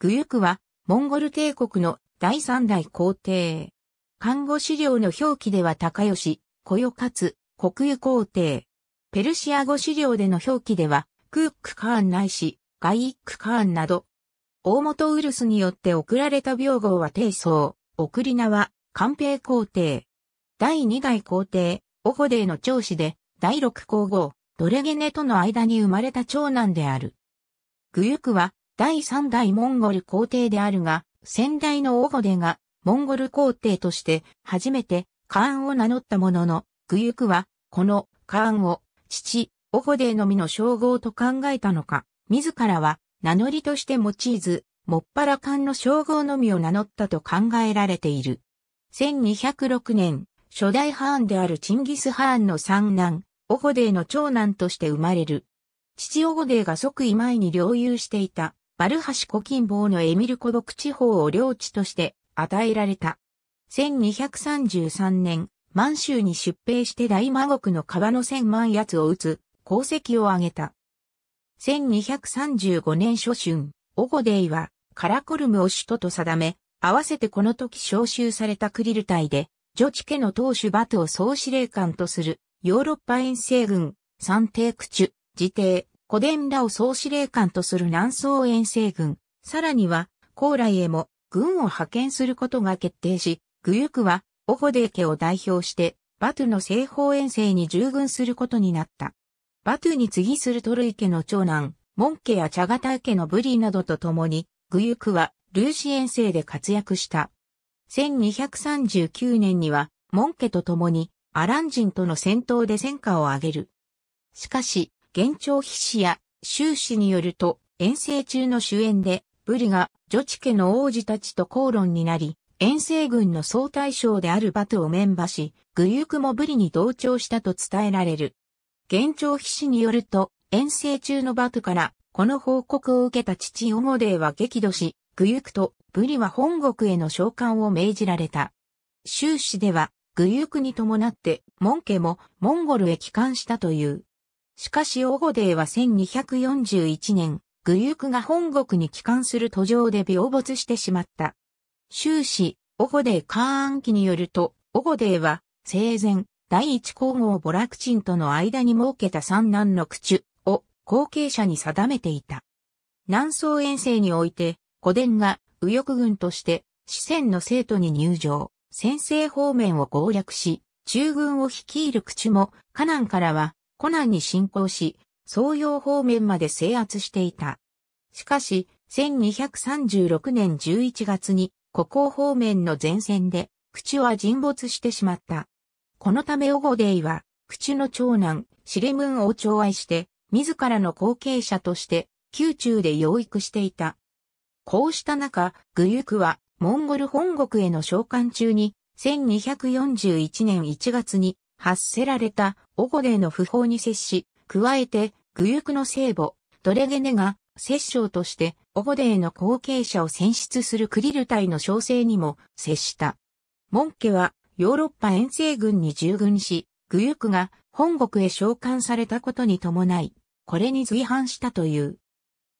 グユクは、モンゴル帝国の第三代皇帝。看護資料の表記では高吉、小与かつ、国有皇帝。ペルシア語資料での表記では、クークカーンないし、ガイックカーンなど。大元ウルスによって送られた病号は帝宗、送り名は、官兵皇帝。第二代皇帝、オホデーの長子で、第六皇后、ドレゲネとの間に生まれた長男である。グユクは、第三代モンゴル皇帝であるが、先代のオゴデがモンゴル皇帝として初めてカーンを名乗ったものの、グユクはこのカーンを父、オゴデのみの称号と考えたのか、自らは名乗りとして用いず、もっぱらカンの称号のみを名乗ったと考えられている。1206年、初代ハーンであるチンギス・ハーンの三男、オゴデーの長男として生まれる。父オゴデーが即位前に領有していたバルハシコ近傍のエミルコドク地方を領地として与えられた。1233年、満州に出兵して大魔国の川の千万奴を撃つ功績を挙げた。1235年初春、オゴデイはカラコルムを首都と定め、合わせてこの時召集されたクリル隊で、女地家の当主バトを総司令官とするヨーロッパ遠征軍、三帝駆逐、自帝、古伝らを総司令官とする南宋遠征軍、さらには、高麗へも軍を派遣することが決定し、グユクは、オホデー家を代表して、バトゥの西方遠征に従軍することになった。バトゥに次するトルイ家の長男、モン家やチャガタイ家のブリなどと共に、グユクはルーシ遠征で活躍した。1239年には、モン家と共にアラン人との戦闘で戦果を上げる。しかし、現聴筆師や修士によると、遠征中の主演で、ブリが女知家の王子たちと口論になり、遠征軍の総大将であるバトをメンバーし、グユクもブリに同調したと伝えられる。現聴筆師によると、遠征中のバトから、この報告を受けた父オモデーは激怒し、グユクとブリは本国への召喚を命じられた。修士では、グユクに伴って、モン家もモンゴルへ帰還したという。しかしオゴデーは1241年、グリュークが本国に帰還する途上で病没してしまった。終始、オゴデーカーン記によると、オゴデーは、生前、第一皇后ボラクチンとの間に設けた三男の口を後継者に定めていた。南宋遠征において、古伝が右翼軍として、四川の生徒に入場、先制方面を攻略し、中軍を率いる口も、カナンからは、湖南に侵攻し、総洋方面まで制圧していた。しかし、1236年11月に、古港方面の前線で、口は沈没してしまった。このためオゴデイは、口の長男、シレムンを寵愛して、自らの後継者として、宮中で養育していた。こうした中、グユクは、モンゴル本国への召喚中に、1241年1月に、発せられたオゴデーの訃報に接し、加えて、グユクの聖母、ドレゲネが、摂政として、オゴデーの後継者を選出するクリル隊の召請にも接した。モンケは、ヨーロッパ遠征軍に従軍し、グユクが本国へ召喚されたことに伴い、これに随伴したという。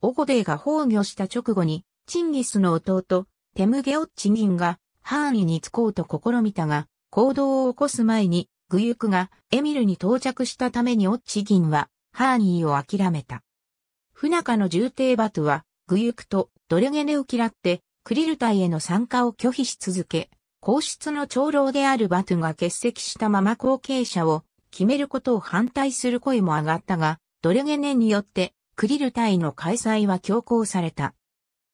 オゴデーが崩御した直後に、チンギスの弟、テムゲオッチギンが、範囲につこうと試みたが、行動を起こす前に、グユクがエミルに到着したためにオッチギンはハーニーを諦めた。不仲の重帝バトはグユクとドレゲネを嫌ってクリル隊への参加を拒否し続け、皇室の長老であるバトが欠席したまま後継者を決めることを反対する声も上がったが、ドレゲネによってクリル隊の開催は強行された。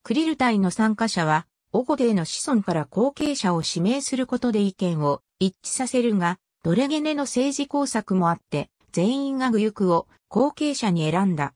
クリル隊の参加者は、オゴデーの子孫から後継者を指名することで意見を一致させるが、ドレゲネの政治工作もあって、全員がユクを後継者に選んだ。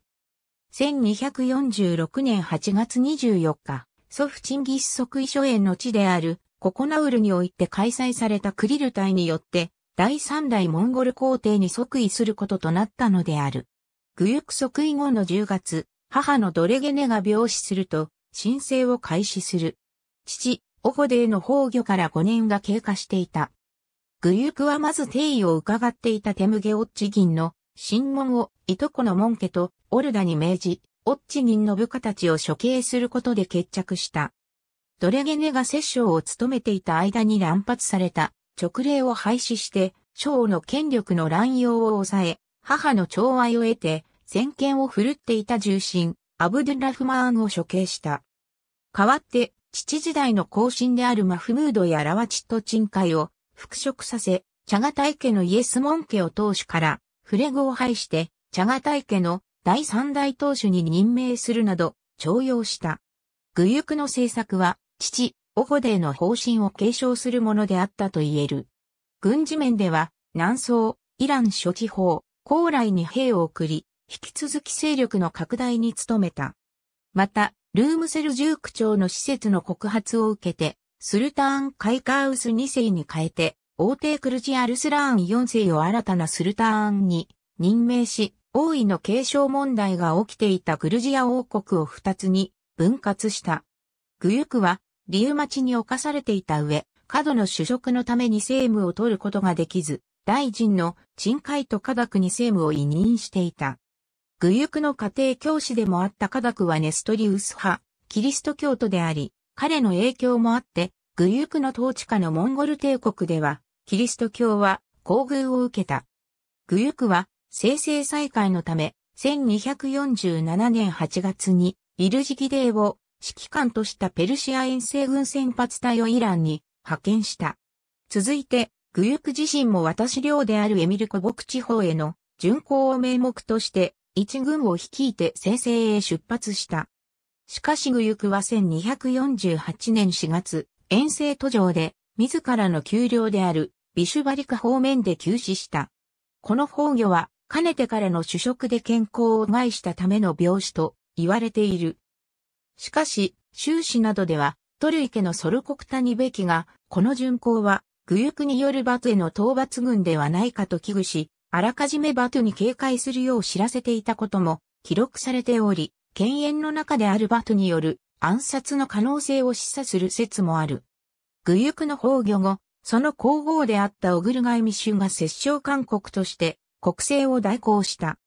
1246年8月24日、祖父チンギス即位初演の地であるココナウルにおいて開催されたクリル隊によって、第三代モンゴル皇帝に即位することとなったのである。グユク即位後の10月、母のドレゲネが病死すると、申請を開始する。父、オホデーの崩御から5年が経過していた。グユクはまず定位を伺っていたテムゲオッチ銀の審問をいとこの門家とオルダに命じ、オッチ銀の部下たちを処刑することで決着した。ドレゲネが摂政を務めていた間に乱発された直令を廃止して、将の権力の乱用を抑え、母の寵愛を得て、先見を振るっていた重臣、アブドゥラフマーンを処刑した。代わって、父時代の後進であるマフムードやラワチットチンカイを復職させ、茶タイ家のイエスモン家を当主から、フレグを廃して、茶タイ家の第三代当主に任命するなど、徴用した。具行の政策は、父、オホデーの方針を継承するものであったと言える。軍事面では、南宋、イラン諸地方、高麗に兵を送り、引き続き勢力の拡大に努めた。また、ルームセルジューク朝の施設の告発を受けて、スルターン・カイカウス2世に変えて、王帝クルジアルスラーン4世を新たなスルターンに任命し、王位の継承問題が起きていたグルジア王国を2つに分割した。グユクは、リウマチに侵されていた上、過度の主食のために政務を取ることができず、大臣の陳海と科学に政務を委任していた。グユクの家庭教師でもあった科学はネストリウス派、キリスト教徒であり、彼の影響もあって、グユクの統治下のモンゴル帝国では、キリスト教は厚遇を受けた。グユクは、生成再開のため、1247年8月に、イルジギデーを指揮官としたペルシア遠征軍先発隊をイランに派遣した。続いて、グユク自身も私領であるエミルコ牧地方への巡航を名目として、一軍を率いて生成へ出発した。しかしグユクは1248年4月、遠征途上で、自らの丘陵である、ビシュバリク方面で急死した。この崩御は、かねてからの主食で健康を害したための病死と言われている。しかし、修士などでは、トルイケのソルコクタニベキが、この巡行は、ユクによるバトへの討伐軍ではないかと危惧し、あらかじめバトに警戒するよう知らせていたことも記録されており、犬猿の中であるバトによる暗殺の可能性を示唆する説もある。具行の崩御後、その皇后であったオグルガイミシュが摂政勧告として国政を代行した。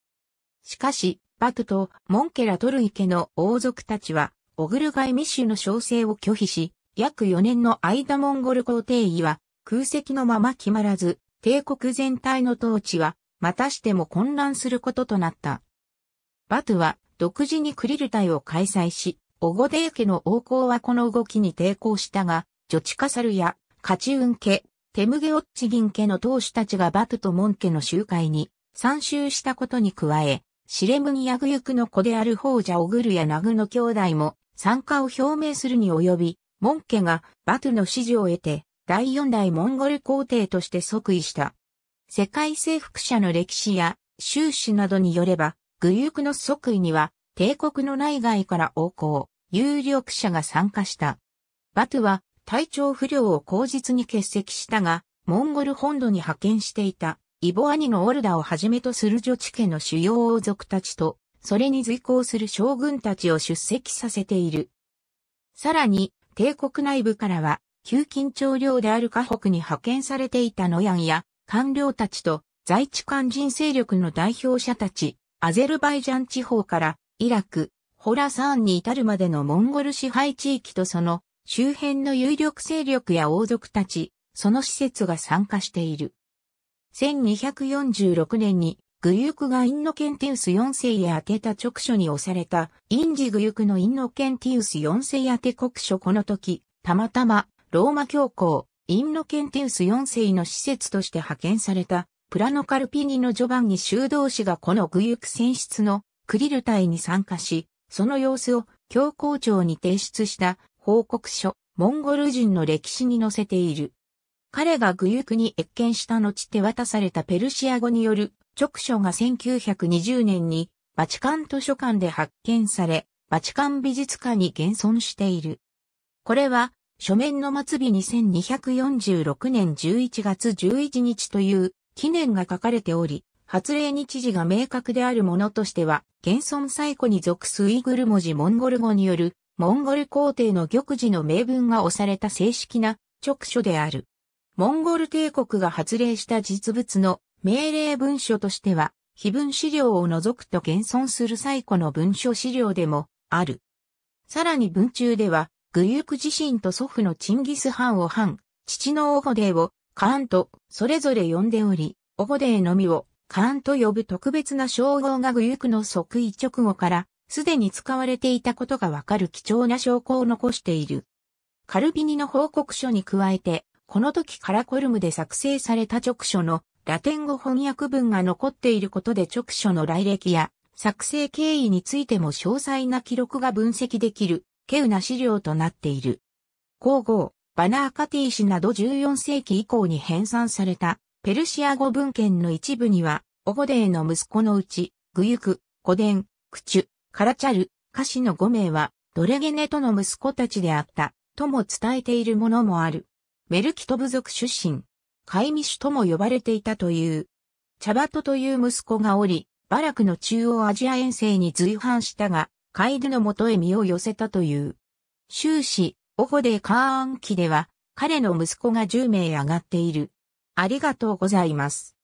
しかし、バトとモンケラトルイ家の王族たちは、オグルガイミシュの召生を拒否し、約4年の間モンゴル皇帝位は空席のまま決まらず、帝国全体の統治は、またしても混乱することとなった。バトは独自にクリル隊を開催し、オゴデー家の王侯はこの動きに抵抗したが、ジョチカサルやカチウン家、テムゲオッチギン家の当主たちがバトとモン家の集会に参集したことに加え、シレムニヤグユクの子である宝者オグルやナグの兄弟も参加を表明するに及び、モン家がバトの支持を得て、第4代モンゴル皇帝として即位した。世界征服者の歴史や、修士などによれば、グユクの即位には、帝国の内外から王侯、有力者が参加した。バトゥは体調不良を口実に欠席したが、モンゴル本土に派遣していた、イボアニのオルダをはじめとする女知家の主要王族たちと、それに随行する将軍たちを出席させている。さらに、帝国内部からは、旧緊朝領である河北に派遣されていたノヤンや、官僚たちと、在地官人勢力の代表者たち、アゼルバイジャン地方からイラク、ホラサーンに至るまでのモンゴル支配地域とその周辺の有力勢力や王族たち、その施設が参加している。1246年にグユクがインノケンティウス4世へ宛てた直書に押された、インジグユクのインノケンティウス4世宛て国書この時、たまたま、ローマ教皇、インノケンティウス4世の施設として派遣された、プラノカルピニのジョバンニ修道士がこのユク選出のクリル隊に参加し、その様子を教皇庁に提出した報告書、モンゴル人の歴史に載せている。彼がグユクに越見した後手渡されたペルシア語による直書が1920年にバチカン図書館で発見され、バチカン美術館に現存している。これは書面の末尾に2 4 6年11月11日という記念が書かれており、発令日時が明確であるものとしては、現存最古に属すイグル文字モンゴル語による、モンゴル皇帝の玉璽の名文が押された正式な直書である。モンゴル帝国が発令した実物の命令文書としては、非文資料を除くと現存する最古の文書資料でもある。さらに文中では、グユク自身と祖父のチンギス・ハンを反、父のオホデーをカーンとそれぞれ呼んでおり、オゴデーのみをカーンと呼ぶ特別な称号がグユクの即位直後からすでに使われていたことがわかる貴重な証拠を残している。カルビニの報告書に加えて、この時カラコルムで作成された直書のラテン語翻訳文が残っていることで直書の来歴や作成経緯についても詳細な記録が分析できる稀有な資料となっている。皇后、バナーカティ氏など14世紀以降に編纂されたペルシア語文献の一部には、オゴデーの息子のうち、グユク、コデン、クチュ、カラチャル、カシの5名は、ドレゲネとの息子たちであった、とも伝えているものもある。メルキト部族出身、カイミシュとも呼ばれていたという。チャバトという息子がおり、バラクの中央アジア遠征に随伴したが、カイドのの元へ身を寄せたという。終始、オホデカーン期では、彼の息子が10名上がっている。ありがとうございます。